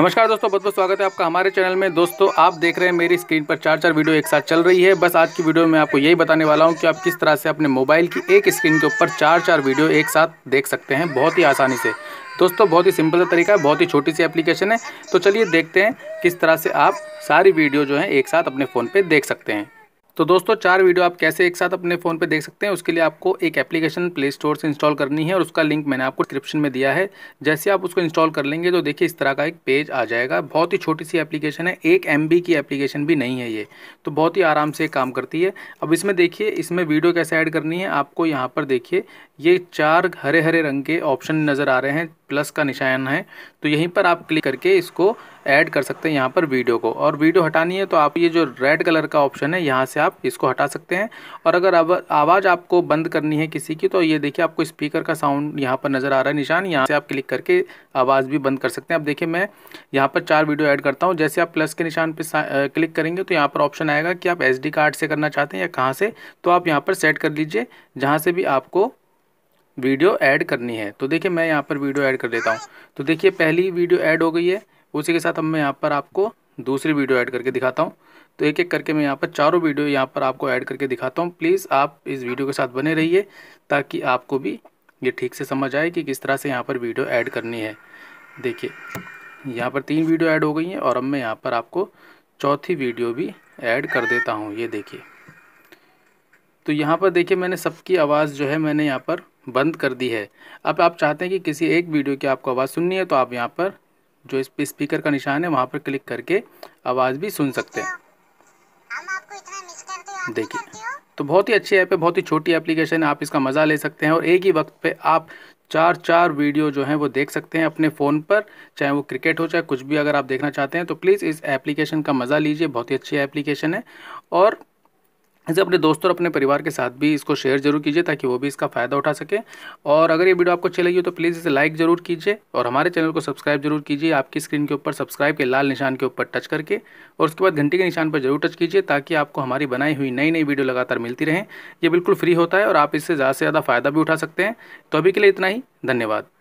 नमस्कार दोस्तों बहुत बहुत स्वागत है आपका हमारे चैनल में दोस्तों आप देख रहे हैं मेरी स्क्रीन पर चार चार वीडियो एक साथ चल रही है बस आज की वीडियो में आपको यही बताने वाला हूं कि आप किस तरह से अपने मोबाइल की एक स्क्रीन के ऊपर चार चार वीडियो एक साथ देख सकते हैं बहुत ही आसानी से दोस्तों बहुत ही सिंपल सा तरीका है बहुत ही छोटी सी एप्लीकेशन है तो चलिए देखते हैं किस तरह से आप सारी वीडियो जो है एक साथ अपने फ़ोन पर देख सकते हैं तो दोस्तों चार वीडियो आप कैसे एक साथ अपने फ़ोन पे देख सकते हैं उसके लिए आपको एक एप्लीकेशन प्ले स्टोर से इंस्टॉल करनी है और उसका लिंक मैंने आपको डिस्क्रिप्शन में दिया है जैसे आप उसको इंस्टॉल कर लेंगे तो देखिए इस तरह का एक पेज आ जाएगा बहुत ही छोटी सी एप्लीकेशन है एक एम की एप्लीकेशन भी नहीं है ये तो बहुत ही आराम से काम करती है अब इसमें देखिए इसमें वीडियो कैसे ऐड करनी है आपको यहाँ पर देखिए ये चार हरे हरे रंग के ऑप्शन नज़र आ रहे हैं प्लस का निशान है तो यहीं पर आप क्लिक करके इसको ऐड कर सकते हैं यहाँ पर वीडियो को और वीडियो हटानी है तो आप ये जो रेड कलर का ऑप्शन है यहाँ से आप इसको हटा सकते हैं और अगर आवाज़ आपको बंद करनी है किसी की तो ये देखिए आपको स्पीकर का साउंड यहाँ पर नज़र आ रहा है निशान यहाँ से आप क्लिक करके आवाज़ भी बंद कर सकते हैं अब देखिए मैं यहाँ पर चार वीडियो ऐड करता हूँ जैसे आप प्लस के निशान पर क्लिक करेंगे तो यहाँ पर ऑप्शन आएगा कि आप एस कार्ड से करना चाहते हैं या कहाँ से तो आप यहाँ पर सेट कर लीजिए जहाँ से भी आपको वीडियो ऐड करनी है तो देखिए मैं यहाँ पर वीडियो ऐड कर देता हूँ तो देखिए पहली वीडियो ऐड हो गई है उसी के साथ अब मैं यहाँ पर आपको दूसरी वीडियो ऐड करके दिखाता हूँ तो एक एक करके मैं यहाँ पर चारों वीडियो यहाँ पर आपको ऐड करके दिखाता हूँ प्लीज़ आप इस वीडियो के साथ बने रहिए ताकि आपको भी ये ठीक से समझ आए कि किस तरह से यहाँ पर वीडियो ऐड करनी है देखिए यहाँ पर तीन वीडियो ऐड हो गई हैं और अब मैं यहाँ पर आपको चौथी वीडियो भी ऐड कर देता हूँ ये देखिए तो यहाँ पर देखिए मैंने सबकी आवाज़ जो है मैंने यहाँ पर बंद कर दी है अब आप चाहते हैं कि किसी एक वीडियो की आपको आवाज़ सुननी है तो आप यहाँ पर जो इस स्पीकर का निशान है वहाँ पर क्लिक करके आवाज़ भी सुन सकते हैं देखिए तो बहुत ही अच्छी ऐप है बहुत ही छोटी एप्लीकेशन है आप इसका मज़ा ले सकते हैं और एक ही वक्त पे आप चार चार वीडियो जो हैं वो देख सकते हैं अपने फ़ोन पर चाहे वो क्रिकेट हो चाहे कुछ भी अगर आप देखना चाहते हैं तो प्लीज़ इस एप्लीकेशन का मज़ा लीजिए बहुत ही अच्छी एप्लीकेशन है और इसे अपने दोस्तों और अपने परिवार के साथ भी इसको शेयर जरूर कीजिए ताकि वो भी इसका फ़ायदा उठा सके और अगर ये वीडियो आपको अच्छी लगी तो प्लीज़ इसे लाइक जरूर कीजिए और हमारे चैनल को सब्सक्राइब जरूर कीजिए आपकी स्क्रीन के ऊपर सब्सक्राइब के लाल निशान के ऊपर टच करके और उसके बाद घंटी के निशान पर जरूर टच कीजिए ताकि आपको हमारी बनाई हुई नई नई वीडियो लगातार मिलती रहें ये बिल्कुल फ्री होता है और आप इससे ज़्यादा से ज़्यादा फ़ायदा भी उठा सकते हैं तो अभी के लिए इतना ही धन्यवाद